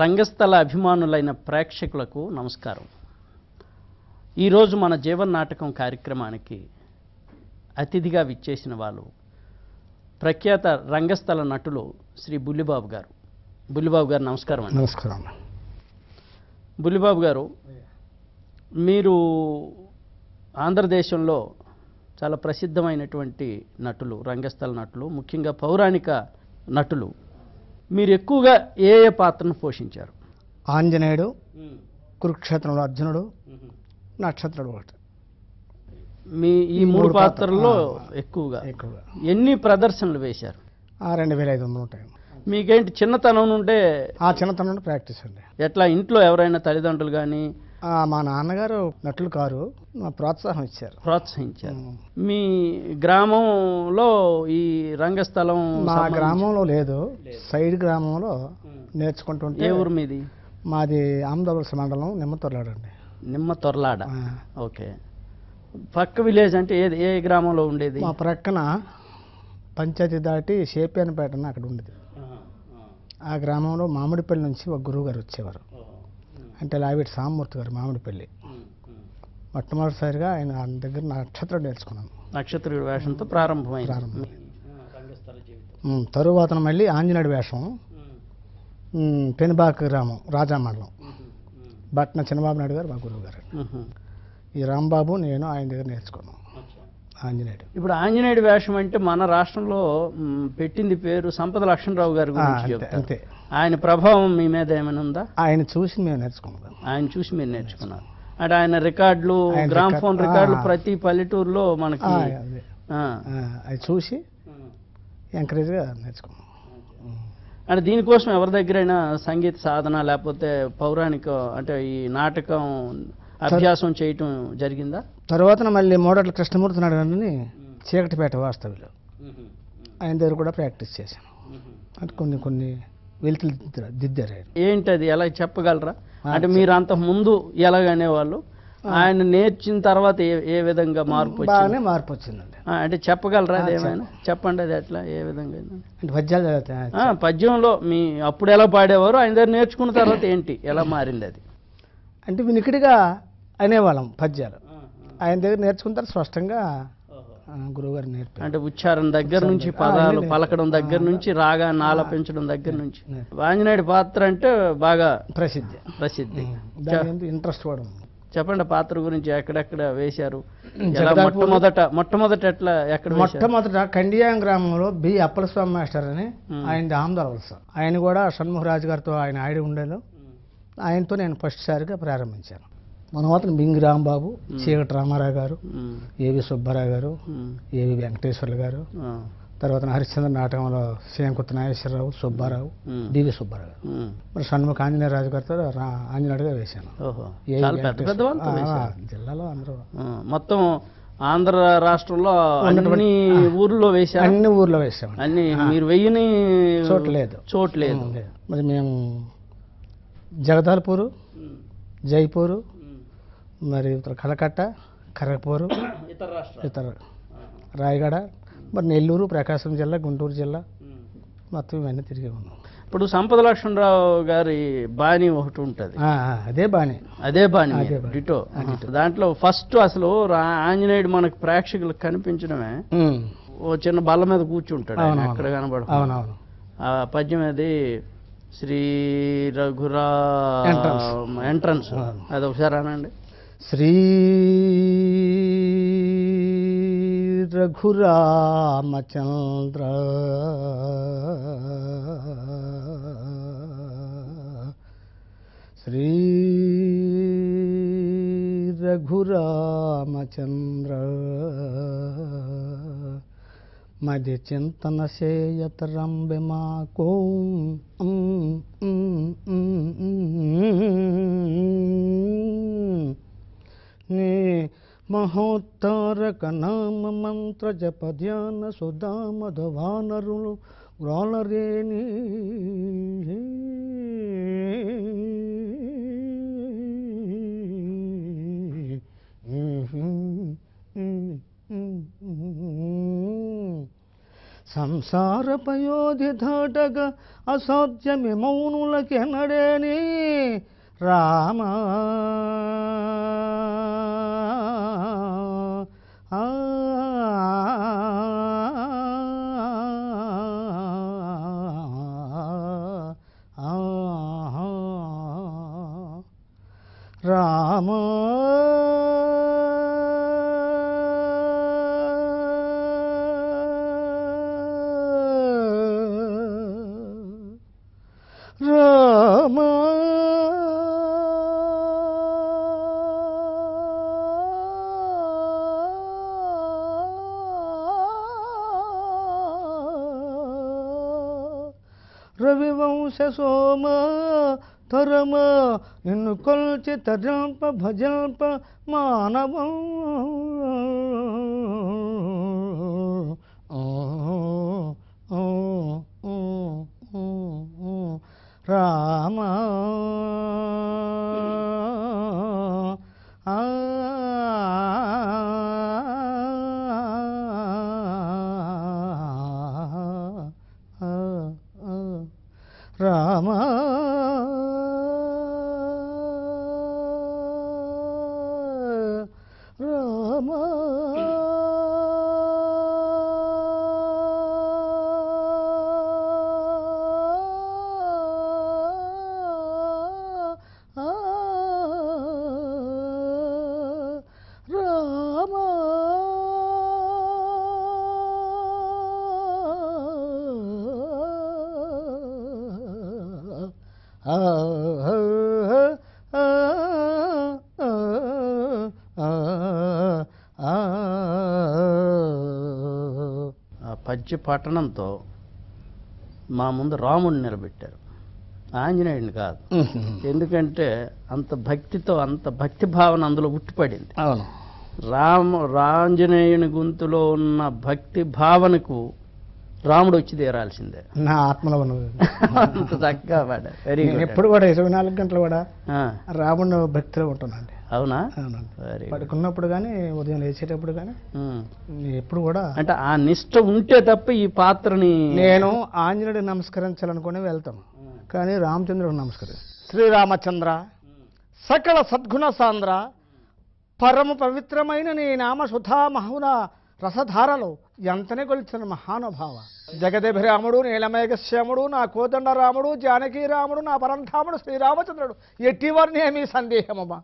రంగస్థల అభిమానులైన ప్రేక్షకులకు నమస్కారం ఈరోజు మన జీవన్ నాటకం కార్యక్రమానికి అతిథిగా విచ్చేసిన వాళ్ళు ప్రఖ్యాత రంగస్థల నటులు శ్రీ బుల్లిబాబు గారు బుల్లిబాబు గారు నమస్కారం అండి నమస్కారం బుల్లిబాబు గారు మీరు ఆంధ్రదేశంలో చాలా ప్రసిద్ధమైనటువంటి నటులు రంగస్థల నటులు ముఖ్యంగా పౌరాణిక నటులు మీరు ఎక్కువగా ఏ ఏ పాత్రను పోషించారు ఆంజనేయుడు కురుక్షేత్రంలో అర్జునుడు నక్షత్రుడు ఒకటి మీ ఈ మూడు పాత్రల్లో ఎక్కువగా ఎక్కువగా ఎన్ని ప్రదర్శనలు వేశారు ఆ రెండు వేల ఐదు వందలు ఉంటాయి మీకేంటి చిన్నతనం నుండే ఆ చిన్నతనం ప్రాక్టీస్ అండి ఎట్లా ఇంట్లో ఎవరైనా తల్లిదండ్రులు కానీ మా నాన్నగారు నటులు కారు ప్రోత్సాహం ఇచ్చారు ప్రోత్సహించారు మీ గ్రామంలో ఈ రంగస్థలం మా గ్రామంలో లేదు సైడ్ గ్రామంలో నేర్చుకుంటుంటే ఏ ఊరు మీది మాది ఆమదవలస మండలం నిమ్మ తొర్లాడ అండి తొర్లాడ ఓకే పక్క విలేజ్ అంటే ఏది ఏ గ్రామంలో ఉండేది మా ప్రక్కన పంచాయతీ దాటి షేపియానపేట అక్కడ ఉండేది ఆ గ్రామంలో మామిడిపల్లి నుంచి ఒక గురువు గారు వచ్చేవారు అంటే లావిటి సామూర్తి గారు మామిడిపల్లి మొట్టమొదటిసారిగా ఆయన ఆయన దగ్గర నక్షత్రం నేర్చుకున్నాను నక్షత్ర వేషంతో ప్రారంభమైంది ప్రారంభం తరువాత మళ్ళీ ఆంజనేయుడు వేషం పెనుబాక గ్రామం రాజామండలం బట్న చిన్నబాబు నాయుడు గారు మా గురువు గారు ఈ రాంబాబు నేను ఆయన దగ్గర నేర్చుకున్నాం ఆంజనేయుడు ఇప్పుడు ఆంజనేయుడు వేషం అంటే మన రాష్ట్రంలో పెట్టింది పేరు సంపద లక్ష్మణరావు గారి గురించి అంతే ఆయన ప్రభావం మీ మీద ఏమైనా ఉందా ఆయన చూసి మేము నేర్చుకున్నాం ఆయన చూసి మీరు నేర్చుకున్నారు అంటే ఆయన రికార్డులు గ్రామ్ ఫోన్ రికార్డులు ప్రతి పల్లెటూరులో మనకి అది చూసి గా నేర్చుకున్నాం అంటే దీనికోసం ఎవరి దగ్గరైనా సంగీత సాధన లేకపోతే పౌరాణిక అంటే ఈ నాటకం అభ్యాసం చేయటం జరిగిందా తర్వాత మళ్ళీ మోడట్ల కృష్ణమూర్తి నాడని చీకటిపేట వాస్తవిలో ఆయన దగ్గర కూడా ప్రాక్టీస్ చేశాను అంటే కొన్ని కొన్ని వెలుతులు దిద్దారు ఆయన ఏంటది ఎలా చెప్పగలరా అంటే మీరు అంత ముందు ఎలాగనే వాళ్ళు ఆయన నేర్చిన తర్వాత ఏ ఏ విధంగా మార్పు బాగానే మార్పు వచ్చిందండి అంటే చెప్పగలరా ఏమైనా చెప్పండి అది ఎట్లా ఏ విధంగా అంటే పద్యాలు పద్యంలో మీ అప్పుడు ఎలా పాడేవారు ఆయన దగ్గర నేర్చుకున్న తర్వాత ఏంటి ఎలా మారింది అది అంటే వినికిడిగా అనేవాళ్ళం పద్యాలు ఆయన దగ్గర నేర్చుకుంటారు స్పష్టంగా గురువుగారు నేర్పి అంటే ఉచ్చారం దగ్గర నుంచి పదాలు పలకడం దగ్గర నుంచి రాగా నాల పెంచడం దగ్గర నుంచి వాంజనేయుడి పాత్ర అంటే బాగా ప్రసిద్ధి ప్రసిద్ధి ఇంట్రెస్ట్ కూడా చెప్పండి పాత్ర గురించి ఎక్కడెక్కడ వేశారు మొట్టమొదట మొట్టమొదట ఎట్లా ఎక్కడ మొట్టమొదట కండియాం గ్రామంలో బి అప్పలస్వామి మాస్టర్ అని ఆయన ఆమ్దాల వలస ఆయన కూడా షణ్ముఖరాజు గారితో ఆయన ఆయన ఉండేది ఆయనతో నేను ఫస్ట్ సారిగా ప్రారంభించాను మన మాత్రం బింగి రాంబాబు చీకటి రామారావు గారు ఏవి సుబ్బారావు గారు ఏవి వెంకటేశ్వర్లు గారు తర్వాత హరిశ్చంద్ర నాటకంలో శ్రీరంకుర్తి నాగేశ్వరరావు సుబ్బారావు డివి సుబ్బారావు గారు మరి షణ్ముఖ రాజు గారితో ఆంజనేయుడుగా వేశాను జిల్లాలో అందరూ మొత్తం ఆంధ్ర రాష్ట్రంలో అన్ని ఊర్లో వేసాం అన్ని ఊర్లో వేసాం అన్ని మీరు వెయ్యని చోట్లేదు చోట్లేదు మరి మేము జగదాల్పూరు జైపూరు మరి కలకట్ట కరగపూరు ఇతర రాయగడ మరి నెల్లూరు ప్రకాశం జిల్లా గుంటూరు జిల్లా మొత్తం ఇవన్నీ తిరిగి ఉన్నాం ఇప్పుడు సంపద లక్ష్మణరావు గారి బాణి ఒకటి ఉంటుంది అదే బాణి అదే బాణి డిటో దాంట్లో ఫస్ట్ అసలు ఆంజనేయుడు మనకు ప్రేక్షకులకు కనిపించడమే ఓ చిన్న బల్ల మీద కూర్చుంటాడు అక్కడ కనబడు ఆ పద్యం అది శ్రీ రఘురా ఎంట్రన్స్ అది ఒకసారి అనండి శ్రీ రఘురామచంద్ర శ్రీ రఘురామచంద్ర మది చింతన చేయత రంబె మాకో నే మహోత్తారక నామ మంత్ర జప ధ్యాన సుధామధవానరులు గ్రోళరేణీ సంసార పయోధి అసాధ్యమి మౌనులకి నడేని రామ రామా రవివంశ సోమ తరమ నిన్ను కొల్చి తజంప భజంప మానవం ಮಮ పద్య పఠనంతో మా ముందు రాముడిని నిలబెట్టారు ఆంజనేయుడిని కాదు ఎందుకంటే అంత భక్తితో అంత భక్తి భావన అందులో ఉట్టిపడింది అవును రామ రాంజనేయుని గొంతులో ఉన్న భక్తి భావనకు రాముడు వచ్చి తీరాల్సిందే నా ఆత్మలో ఉన్నది వెరీ ఎప్పుడు కూడా ఇరవై నాలుగు గంటలు కూడా రాముడు భక్తిలో ఉంటున్నాండి అవునా అవునండి పడుకున్నప్పుడు కానీ ఉదయం లేచేటప్పుడు కానీ ఎప్పుడు కూడా అంటే ఆ నిష్ట ఉంటే తప్ప ఈ పాత్రని నేను ఆంజనేయుడి నమస్కరించాలనుకునే వెళ్తాను కానీ రామచంద్రుడు నమస్కరి శ్రీరామచంద్ర సకల సద్గుణ సాంద్ర పరమ పవిత్రమైన నీ నామ సుధా మహున రసధారలో ఎంతనిగొల్చిన మహానుభావ జగదభిరాముడు నీలమేఘశ్యాముడు నా కోదండరాముడు జానకీరాముడు నా పరంధాముడు శ్రీరామచంద్రుడు ఎట్టివారిని ఏమీ సందేహమమ్మా